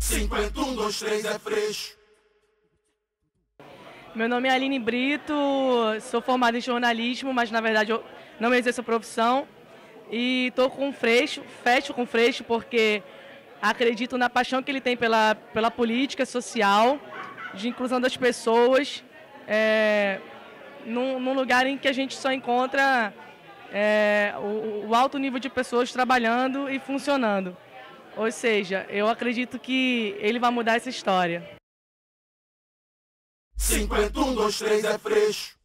Cinquenta, um, dois, três é fresco. Meu nome é Aline Brito, sou formada em jornalismo, mas na verdade eu não exerço a profissão. E estou com Freixo, fecho com Freixo, porque acredito na paixão que ele tem pela, pela política social, de inclusão das pessoas, é, num, num lugar em que a gente só encontra é, o, o alto nível de pessoas trabalhando e funcionando. Ou seja, eu acredito que ele vai mudar essa história. 51, 2, 3 é